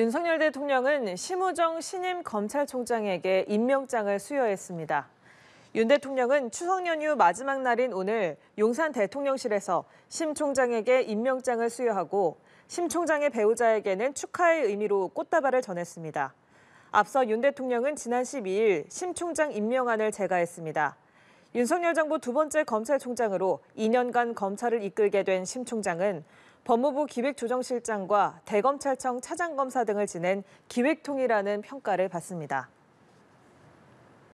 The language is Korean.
윤석열 대통령은 심우정 신임 검찰총장에게 임명장을 수여했습니다. 윤 대통령은 추석 연휴 마지막 날인 오늘 용산 대통령실에서 심 총장에게 임명장을 수여하고 심 총장의 배우자에게는 축하의 의미로 꽃다발을 전했습니다. 앞서 윤 대통령은 지난 12일 심 총장 임명안을 제거했습니다. 윤석열 정부 두 번째 검찰총장으로 2년간 검찰을 이끌게 된 심 총장은 법무부 기획조정실장과 대검찰청 차장검사 등을 지낸 기획통이라는 평가를 받습니다.